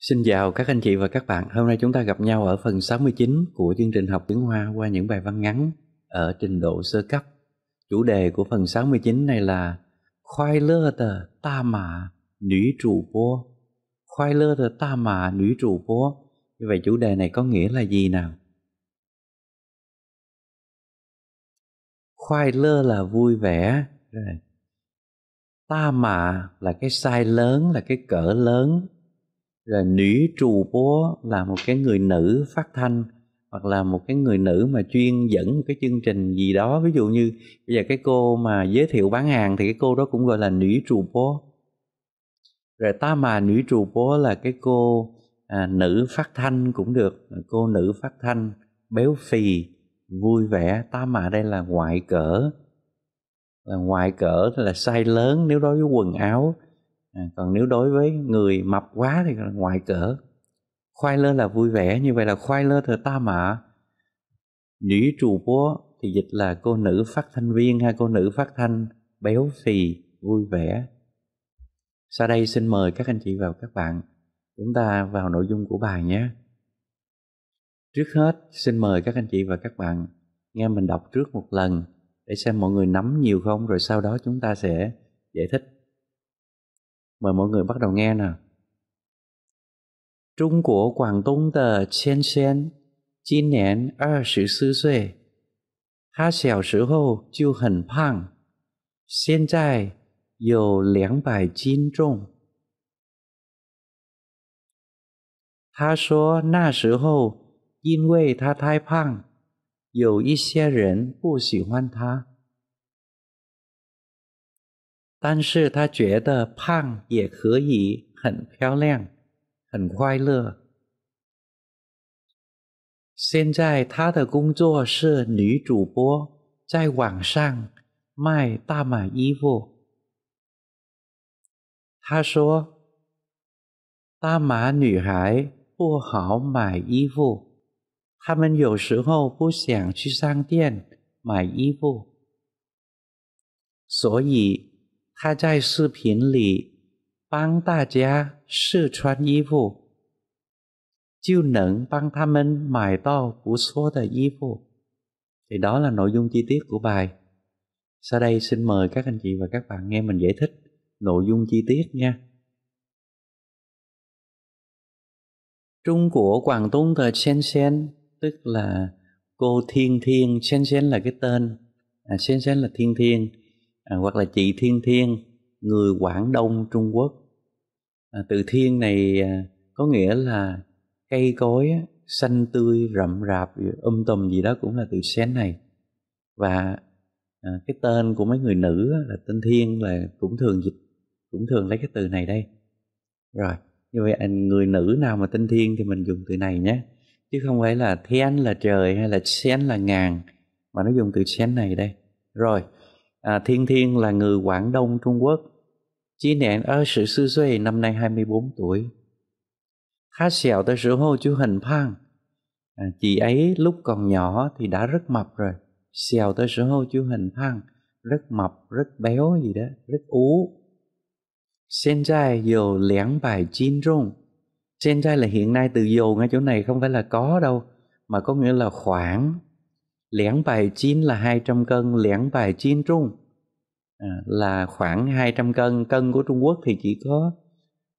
Xin chào các anh chị và các bạn. Hôm nay chúng ta gặp nhau ở phần 69 của chương trình học tiếng Hoa qua những bài văn ngắn ở trình độ sơ cấp. Chủ đề của phần 69 này là Khoai lơ tờ ta mà nữ trụ bố. Khoai lơ tờ ta mà nữ trụ bố. Như vậy chủ đề này có nghĩa là gì nào? Khoai lơ là vui vẻ. Rồi. Ta mà là cái sai lớn, là cái cỡ lớn, rồi nữ trù bố là một cái người nữ phát thanh hoặc là một cái người nữ mà chuyên dẫn một cái chương trình gì đó ví dụ như bây giờ cái cô mà giới thiệu bán hàng thì cái cô đó cũng gọi là nữ trù bố rồi ta mà nữ trù bố là cái cô à, nữ phát thanh cũng được cô nữ phát thanh béo phì vui vẻ ta mà đây là ngoại cỡ là ngoại cỡ là sai lớn nếu đối với quần áo À, còn nếu đối với người mập quá thì là ngoại cỡ khoai lơ là vui vẻ như vậy là khoai lơ thờ ta mà nữ trù bố thì dịch là cô nữ phát thanh viên hay cô nữ phát thanh béo phì vui vẻ sau đây xin mời các anh chị và các bạn chúng ta vào nội dung của bài nhé trước hết xin mời các anh chị và các bạn nghe mình đọc trước một lần để xem mọi người nắm nhiều không rồi sau đó chúng ta sẽ giải thích mời mọi người bắt đầu nghe nào。中国广东的芊芊今年二十四岁，她小时候就很胖，现在有两百斤重。她说那时候因为她太胖，有一些人不喜欢她。但是他觉得胖也可以很漂亮，很快乐。现在他的工作是女主播，在网上卖大码衣服。他说：“大码女孩不好买衣服，他们有时候不想去商店买衣服，所以。”他在视频里帮大家试穿衣服，就能帮他们买到不错的衣服。Thì đó là nội dung chi tiết của bài. Sau đây xin mời các anh chị và các bạn nghe mình giải thích nội dung chi tiết nha. Trung của Quảng Tông tờ Chen Chen tức là cô Thiên Thiên Chen Chen là cái tên, à, Chen Chen là Thiên Thiên à, hoặc là chị Thiên Thiên người Quảng Đông Trung Quốc à, từ thiên này à, có nghĩa là cây cối á, xanh tươi rậm rạp um tùm gì đó cũng là từ sen này và à, cái tên của mấy người nữ á, là tên thiên là cũng thường dịch cũng thường lấy cái từ này đây rồi như vậy anh à, người nữ nào mà tên thiên thì mình dùng từ này nhé chứ không phải là thiên là trời hay là sen là ngàn mà nó dùng từ sen này đây rồi à, Thiên Thiên là người Quảng Đông, Trung Quốc. Chị nạn ở sự sư xuê năm nay 24 tuổi. khá xèo tới sự hô chú hình phang. À, chị ấy lúc còn nhỏ thì đã rất mập rồi. Xèo tới sự hô chú hình phang. Rất mập, rất béo gì đó, rất ú. Sen trai dầu lẻn bài chín rung. Sen trai là hiện nay từ dầu ngay chỗ này không phải là có đâu. Mà có nghĩa là khoảng lẻn bài chín là 200 cân lẻn bài chín trung à, là khoảng 200 cân cân của Trung Quốc thì chỉ có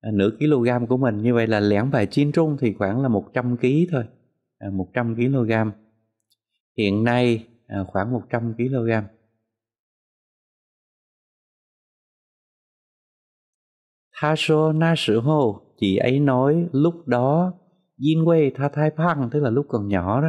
à, nửa kg của mình như vậy là lẻn bài chín trung thì khoảng là 100 kg thôi à, 100 kg hiện nay à, khoảng 100 kg Tha số na sử hô chị ấy nói lúc đó Yin Wei Tha Thai Phang, tức là lúc còn nhỏ đó,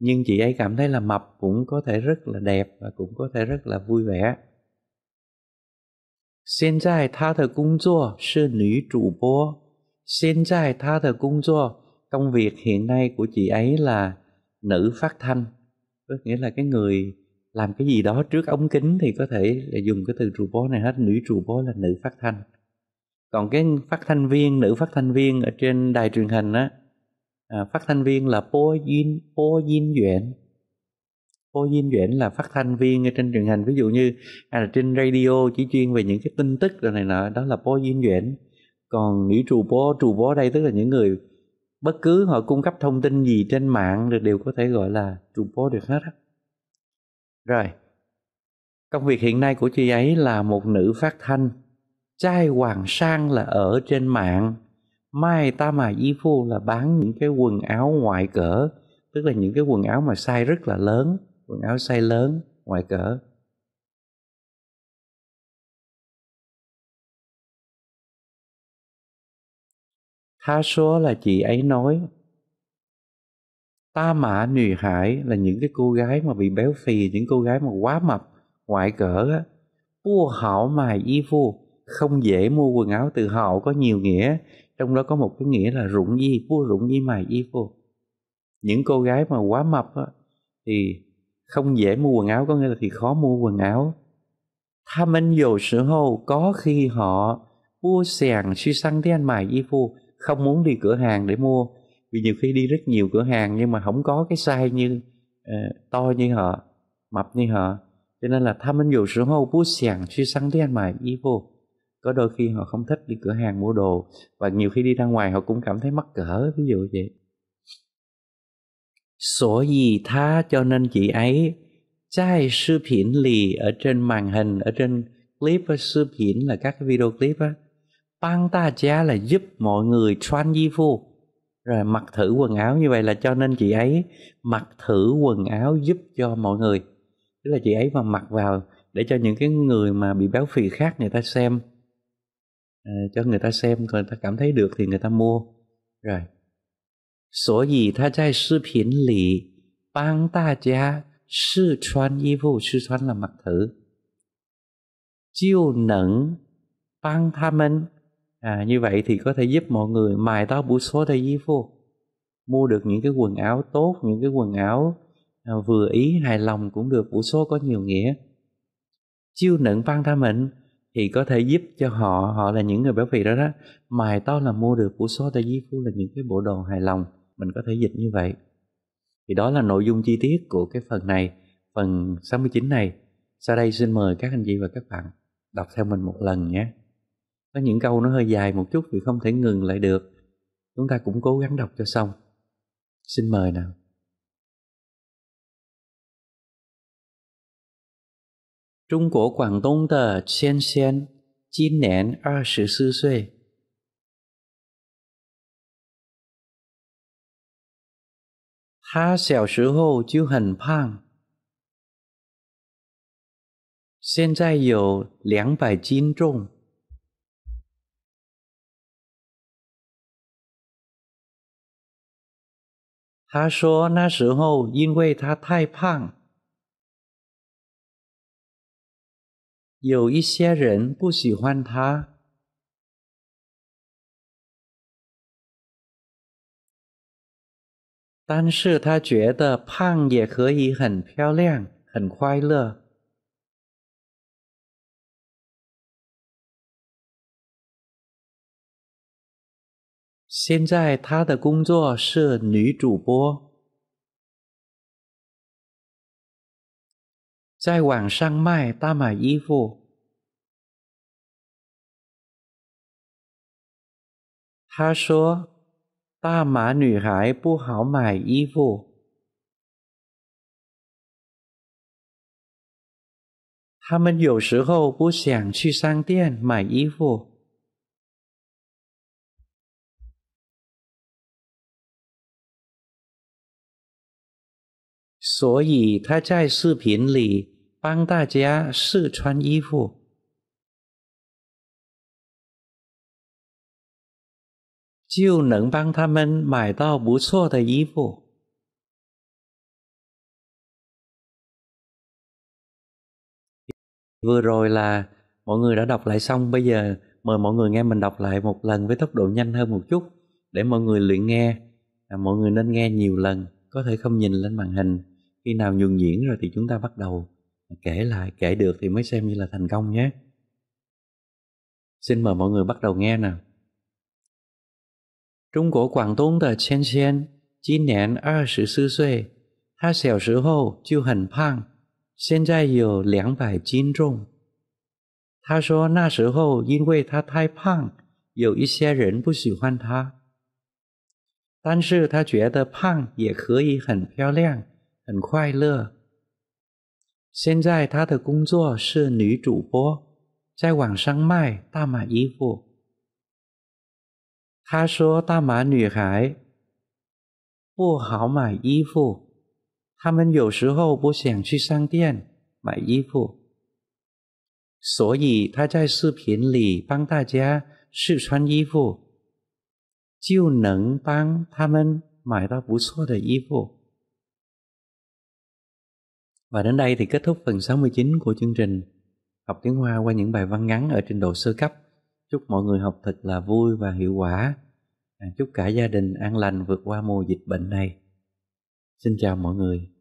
nhưng chị ấy cảm thấy là mập cũng có thể rất là đẹp và cũng có thể rất là vui vẻ 现在她的工作是女主播。现在她的工作 công việc hiện nay của chị ấy là nữ phát thanh có nghĩa là cái người làm cái gì đó trước ống kính thì có thể là dùng cái từ chủ bố này hết nữ chủ bố là nữ phát thanh còn cái phát thanh viên nữ phát thanh viên ở trên đài truyền hình á à, phát thanh viên là Po Jin Po Jin Duyện Po Jin Duyện là phát thanh viên ở trên truyền hình ví dụ như hay à, là trên radio chỉ chuyên về những cái tin tức rồi này nọ đó là Po Jin Duyện còn nữ trù Po trù Po đây tức là những người bất cứ họ cung cấp thông tin gì trên mạng được đều có thể gọi là trù Po được hết á rồi công việc hiện nay của chị ấy là một nữ phát thanh trai hoàng sang là ở trên mạng mai ta mài di phu là bán những cái quần áo ngoại cỡ tức là những cái quần áo mà size rất là lớn quần áo size lớn ngoại cỡ Tha số là chị ấy nói Ta mã nùy hải là những cái cô gái mà bị béo phì Những cô gái mà quá mập, ngoại cỡ á Mua hảo mài y phu Không dễ mua quần áo từ họ có nhiều nghĩa trong đó có một cái nghĩa là rụng di vua rụng di mài di vô những cô gái mà quá mập á, thì không dễ mua quần áo có nghĩa là thì khó mua quần áo Tha mình dù sự hô có khi họ mua sàn suy săn thế anh mài di phu không muốn đi cửa hàng để mua vì nhiều khi đi rất nhiều cửa hàng nhưng mà không có cái size như uh, to như họ mập như họ cho nên là tha mình dù sự hô mua sàn suy săn thế anh mài di phu có đôi khi họ không thích đi cửa hàng mua đồ và nhiều khi đi ra ngoài họ cũng cảm thấy mắc cỡ ví dụ vậy Sở gì tha cho nên chị ấy trai sư phiển lì ở trên màn hình ở trên clip sư phiển là các cái video clip á băng ta cha là giúp mọi người choan di phu rồi mặc thử quần áo như vậy là cho nên chị ấy mặc thử quần áo giúp cho mọi người tức là chị ấy mà mặc vào để cho những cái người mà bị béo phì khác người ta xem Ờ, cho người ta xem người ta cảm thấy được thì người ta mua rồi 所以他在视频里帮大家试穿衣服，试穿了 mặc thử，就能帮他们 à như vậy thì có thể giúp mọi người mài tao bú số đầy y phu mua được những cái quần áo tốt những cái quần áo à, vừa ý hài lòng cũng được bú số có nhiều nghĩa chiêu nựng ban tha mình thì có thể giúp cho họ họ là những người béo phì đó đó mài tao là mua được của số tại di phu là những cái bộ đồ hài lòng mình có thể dịch như vậy thì đó là nội dung chi tiết của cái phần này phần 69 này sau đây xin mời các anh chị và các bạn đọc theo mình một lần nhé có những câu nó hơi dài một chút vì không thể ngừng lại được chúng ta cũng cố gắng đọc cho xong xin mời nào 中国广东的芊芊今年二十四岁，她小时候就很胖，现在有两百斤重。她说那时候因为她太胖。有一些人不喜欢他，但是他觉得胖也可以很漂亮、很快乐。现在他的工作是女主播。在网上卖大码衣服。他说：“大码女孩不好买衣服，他们有时候不想去商店买衣服，所以他在视频里。”帮大家试穿衣服。就能帮他们买到不错的衣服。Vừa rồi là mọi người đã đọc lại xong, bây giờ mời mọi người nghe mình đọc lại một lần với tốc độ nhanh hơn một chút để mọi người luyện nghe. À, mọi người nên nghe nhiều lần, có thể không nhìn lên màn hình. Khi nào nhường diễn rồi thì chúng ta bắt đầu kể lại kể được thì mới xem như là thành công nhé xin mời mọi người bắt đầu nghe nè Trung Quốc Quảng Đông 的芊芊今年二十四岁，她小时候就很胖，现在有两百斤重。她说那时候因为她太胖，有一些人不喜欢她，但是她觉得胖也可以很漂亮、很快乐。现在她的工作是女主播，在网上卖大码衣服。她说：“大码女孩不好买衣服，她们有时候不想去商店买衣服，所以她在视频里帮大家试穿衣服，就能帮他们买到不错的衣服。” Và đến đây thì kết thúc phần 69 của chương trình học tiếng Hoa qua những bài văn ngắn ở trình độ sơ cấp. Chúc mọi người học thật là vui và hiệu quả. À, chúc cả gia đình an lành vượt qua mùa dịch bệnh này. Xin chào mọi người.